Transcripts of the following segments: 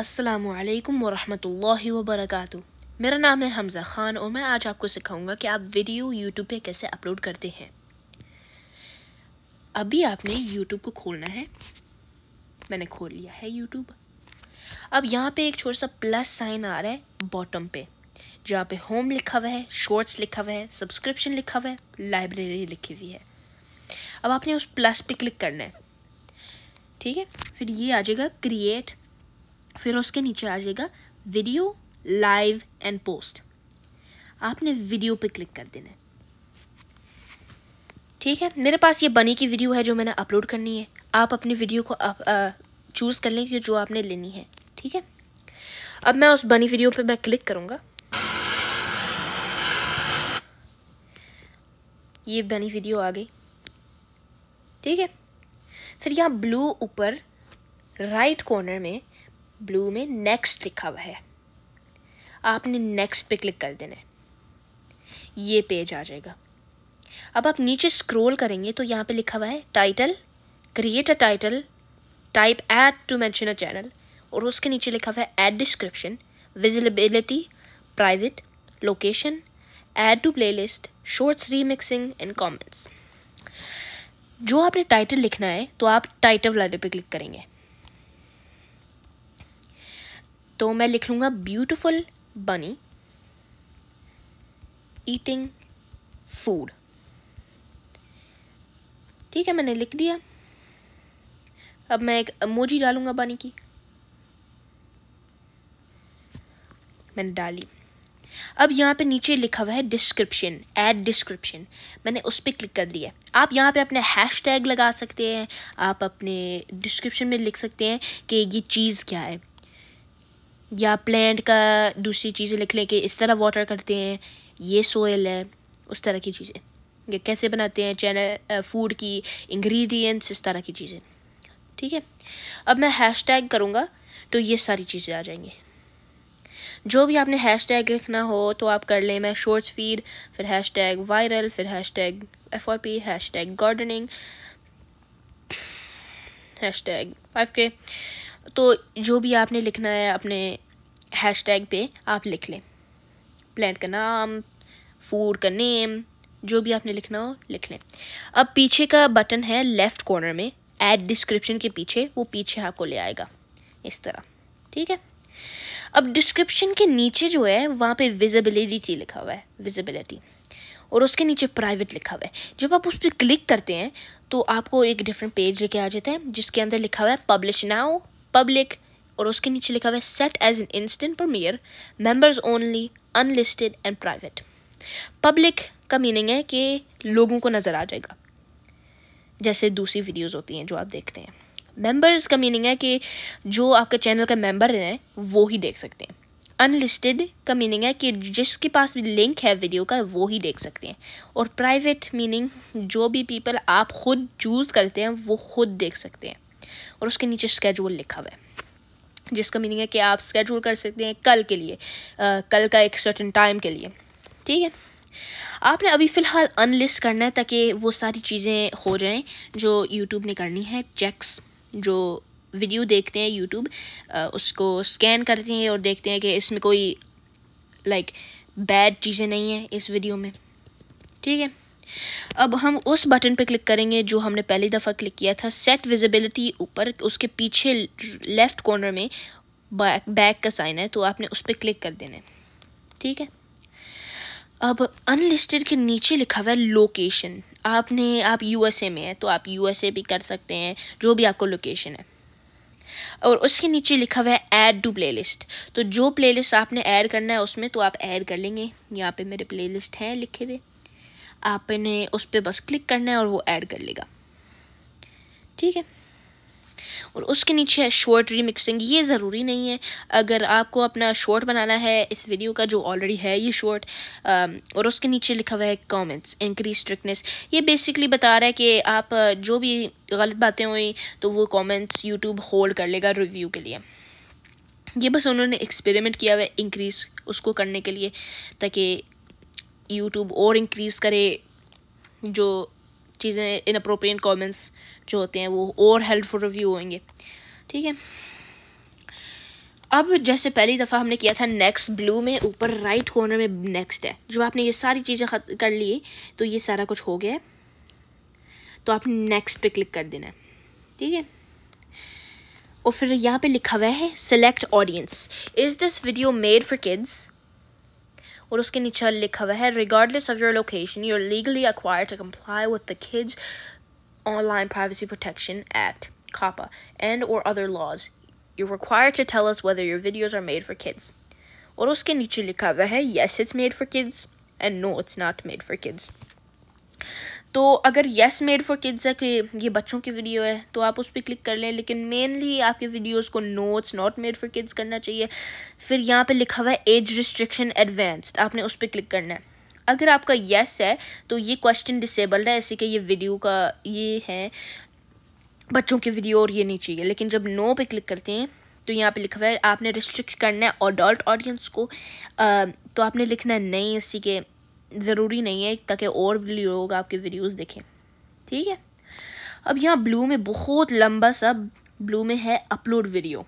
अस्सलाम वालेकुम वबरकू मेरा नाम है हमज़ा ख़ान और मैं आज आपको सिखाऊंगा कि आप वीडियो यूट्यूब पे कैसे अपलोड करते हैं अभी आपने यूट्यूब को खोलना है मैंने खोल लिया है यूट्यूब अब यहाँ पे एक छोटा सा प्लस साइन आ रहा है बॉटम पे जहाँ पे होम लिखा हुआ है शॉर्ट्स लिखा हुआ है सब्सक्रिप्शन लिखा हुआ है लाइब्रेरी लिखी हुई है अब आपने उस प्लस पे क्लिक करना है ठीक है फिर ये आ जाएगा क्रिएट फिर उसके नीचे आ जाएगा वीडियो लाइव एंड पोस्ट आपने वीडियो पे क्लिक कर देना है ठीक है मेरे पास ये बनी की वीडियो है जो मैंने अपलोड करनी है आप अपनी वीडियो को चूज़ कर लेंगे जो आपने लेनी है ठीक है अब मैं उस बनी वीडियो पे मैं क्लिक करूँगा ये बनी वीडियो आ गई ठीक है फिर यहाँ ब्लू ऊपर राइट कॉर्नर में ब्लू में नेक्स्ट लिखा हुआ है आपने नेक्स्ट पे क्लिक कर देना है ये पेज आ जाएगा अब आप नीचे स्क्रॉल करेंगे तो यहाँ पे लिखा हुआ है title create a title type add to mention a channel और उसके नीचे लिखा हुआ है add description visibility private location add to playlist shorts remixing and comments जो आपने टाइटल लिखना है तो आप टाइटल वाले पे क्लिक करेंगे तो मैं लिख लूँगा ब्यूटिफुल बनी ईटिंग फूड ठीक है मैंने लिख दिया अब मैं एक मोजी डालूँगा बनी की मैंने डाली अब यहाँ पे नीचे लिखा हुआ है डिस्क्रिप्शन ऐड डिस्क्रिप्शन मैंने उस पर क्लिक कर दिया आप यहाँ पे अपने हैश टैग लगा सकते हैं आप अपने डिस्क्रिप्शन में लिख सकते हैं कि ये चीज़ क्या है या प्लांट का दूसरी चीज़ें लिख लें कि इस तरह वाटर करते हैं ये सोयल है उस तरह की चीज़ें ये कैसे बनाते हैं चैनल फूड की इंग्रेडिएंट्स इस तरह की चीज़ें ठीक है अब मैं हैश टैग करूँगा तो ये सारी चीज़ें आ जाएंगी जो भी आपने हैश टैग लिखना हो तो आप कर लें मैं शॉर्ट्स फीड फिर हैश टैग वायरल फिर hash tag F I P hash tag gardening hash tag five K तो जो भी आपने लिखना है अपने हैश टैग पर आप लिख लें प्लांट का नाम फूड का नेम जो भी आपने लिखना हो लिख लें अब पीछे का बटन है लेफ़्ट कॉर्नर में एड डिस्क्रिप्शन के पीछे वो पीछे आपको ले आएगा इस तरह ठीक है अब डिस्क्रिप्शन के नीचे जो है वहाँ पे विजिबिलिटी लिखा हुआ है विजिबिलिटी और उसके नीचे प्राइवेट लिखा हुआ है जब आप उस पर क्लिक करते हैं तो आपको एक डिफरेंट पेज लेके आ जाता है जिसके अंदर लिखा हुआ है पब्लिश नाउ पब्लिक और उसके नीचे लिखा हुआ है set as an instant premiere members only unlisted and private public का मीनिंग है कि लोगों को नज़र आ जाएगा जैसे दूसरी वीडियोस होती हैं जो आप देखते हैं मेंबर्स का मीनिंग है कि जो आपके चैनल का मेंबर हैं वो ही देख सकते हैं अनलिस्टेड का मीनिंग है कि जिसके पास भी लिंक है वीडियो का वो ही देख सकते हैं और प्राइवेट मीनिंग जो भी पीपल आप खुद चूज़ करते हैं वो खुद देख सकते हैं और उसके नीचे स्केजूल लिखा हुआ है जिसका मीनिंग है कि आप स्केड्यूल कर सकते हैं कल के लिए आ, कल का एक सर्टन टाइम के लिए ठीक है आपने अभी फ़िलहाल अनलिस्ट करना है ताकि वो सारी चीज़ें हो जाएं जो यूट्यूब ने करनी है चेक्स जो वीडियो देखते हैं यूट्यूब उसको स्कैन करते हैं और देखते हैं कि इसमें कोई लाइक बैड चीज़ें नहीं हैं इस वीडियो में ठीक है अब हम उस बटन पे क्लिक करेंगे जो हमने पहली दफ़ा क्लिक किया था सेट विजिबिलिटी ऊपर उसके पीछे लेफ़्ट कॉर्नर में बैक बैक का साइन है तो आपने उस पर क्लिक कर देना है ठीक है अब अनलिस्टेड के नीचे लिखा हुआ है लोकेशन आपने आप यूएसए में है तो आप यूएसए भी कर सकते हैं जो भी आपको लोकेशन है और उसके नीचे लिखा हुआ है ऐड टू प्लेलिस्ट तो जो प्लेलिस्ट आपने ऐड करना है उसमें तो आप ऐड कर लेंगे यहाँ पे मेरे प्लेलिस्ट हैं लिखे हुए आपने उस पर बस क्लिक करना है और वो ऐड कर लेगा ठीक है और उसके नीचे है शॉर्ट रीमिक्सिंग ये ज़रूरी नहीं है अगर आपको अपना शॉर्ट बनाना है इस वीडियो का जो ऑलरेडी है ये शॉर्ट और उसके नीचे लिखा हुआ है कमेंट्स इंक्रीज स्ट्रिकनेस ये बेसिकली बता रहा है कि आप जो भी गलत बातें हुई तो वो कमेंट्स यूट्यूब होल्ड कर लेगा रिव्यू के लिए ये बस उन्होंने एक्सपेरिमेंट किया हुआ है इंक्रीज़ उसको करने के लिए ताकि यूट्यूब और इंक्रीज़ करे जो चीज़ें इन अप्रोप्रियट कॉमेंट्स जो होते हैं वो और हेल्पफुल रिव्यू होंगे ठीक है अब जैसे पहली दफ़ा हमने किया था नेक्स्ट ब्लू में ऊपर राइट कॉर्नर में नेक्स्ट है जब आपने ये सारी चीज़ें कर ली तो ये सारा कुछ हो गया है तो आप नेक्स्ट पे क्लिक कर देना है ठीक है और फिर यहाँ पे लिखा हुआ है select audience is this video made for kids और उसके नीचे लिखा हुआ है regardless of your location you are legally acquire to comply with the kids online privacy protection act COPPA and or other laws. You're required to tell us whether your videos are made for kids. और उसके नीचे लिखा हुआ है yes it's made for kids and no it's not made for kids. तो अगर yes made for kids है कि ये बच्चों की वीडियो है तो आप उस पर क्लिक कर लें लेकिन मेनली आपके वीडियोस को notes not made for kids करना चाहिए फिर यहाँ पे लिखा हुआ है एज रिस्ट्रिक्शन एडवांस्ड आपने उस पर क्लिक करना है अगर आपका येस है तो ये क्वेश्चन डिसेबल्ड है ऐसे कि ये वीडियो का ये है बच्चों की वीडियो और ये नहीं चाहिए लेकिन जब नो पे क्लिक करते हैं तो यहाँ पे लिखा हुआ है आपने रिस्ट्रिक्ट करना है अडल्ट ऑडियंस को आ, तो आपने लिखना है नहीं इसी के ज़रूरी नहीं है ताकि और लोग आपके वीडियोस देखें ठीक है अब यहाँ ब्लू में बहुत लंबा सा ब्लू में है अपलोड वीडियो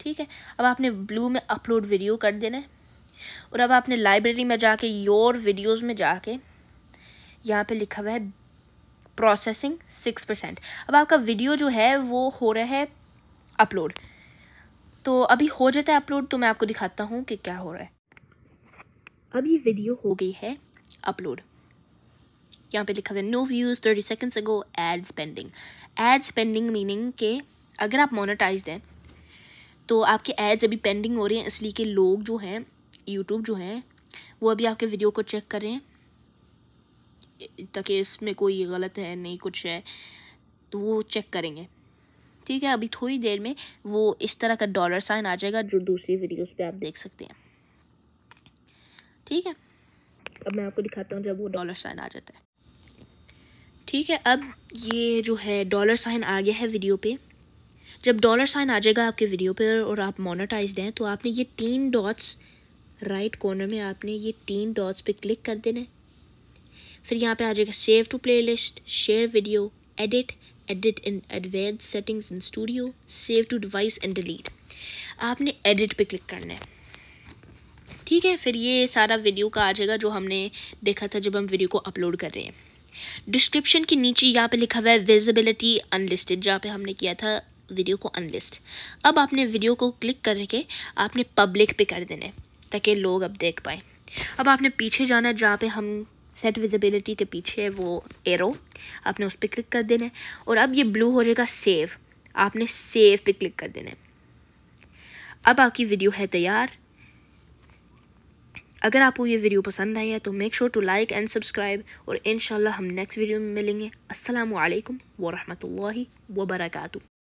ठीक है अब आपने ब्लू में अपलोड वीडियो कर देना है और अब आपने लाइब्रेरी में जाके योर वीडियोस में जाके यहाँ पे लिखा हुआ है प्रोसेसिंग सिक्स परसेंट अब आपका वीडियो जो है वो हो रहा है अपलोड तो अभी हो जाता है अपलोड तो मैं आपको दिखाता हूँ कि क्या हो रहा है अब ये वीडियो हो गई है अपलोड यहाँ पे लिखा हुआ है no views thirty seconds ago ad spending ad spending meaning के अगर आप मोनिटाइज हैं तो आपके एड्स अभी पेंडिंग हो रहे हैं इसलिए कि लोग जो हैं यूट्यूब जो हैं वो अभी आपके वीडियो को चेक कर रहे हैं ताकि इसमें कोई गलत है नहीं कुछ है तो वो चेक करेंगे ठीक है अभी थोड़ी देर में वो इस तरह का डॉलर साइन आ जाएगा जो दूसरी वीडियोस पे आप देख सकते हैं ठीक है अब मैं आपको दिखाता हूँ जब वो डॉलर साइन आ जाता है ठीक है अब ये जो है डॉलर साइन आ गया है वीडियो पे जब डॉलर साइन आ जाएगा आपके वीडियो पे और आप मोनोटाइज हैं तो आपने ये तीन डॉट्स राइट कॉर्नर में आपने ये तीन डॉट्स पे क्लिक कर देना है फिर यहाँ पे आ जाएगा save to playlist share video edit edit in advanced settings in studio save to device and delete आपने एडिट पे क्लिक करना है ठीक है फिर ये सारा वीडियो का आ जाएगा जो हमने देखा था जब हम वीडियो को अपलोड कर रहे हैं डिस्क्रिप्शन के नीचे यहाँ पे लिखा हुआ है विजिबिलिटी अनलिस्टेड जहाँ पे हमने किया था वीडियो को अनलिस्ट अब आपने वीडियो को क्लिक करके आपने पब्लिक पे कर देना है ताकि लोग अब देख पाए अब आपने पीछे जाना है जहाँ पे हम सेट विजिबिलिटी के पीछे है वो एरो आपने उस पर क्लिक कर देना है और अब ये ब्लू हो जाएगा सेव आपने सेव पे क्लिक कर देना है अब आपकी वीडियो है तैयार अगर आपको ये वीडियो पसंद आई है तो make sure to like and subscribe और इन हम नेक्स्ट वीडियो में मिलेंगे असलकम वरहमल वर्का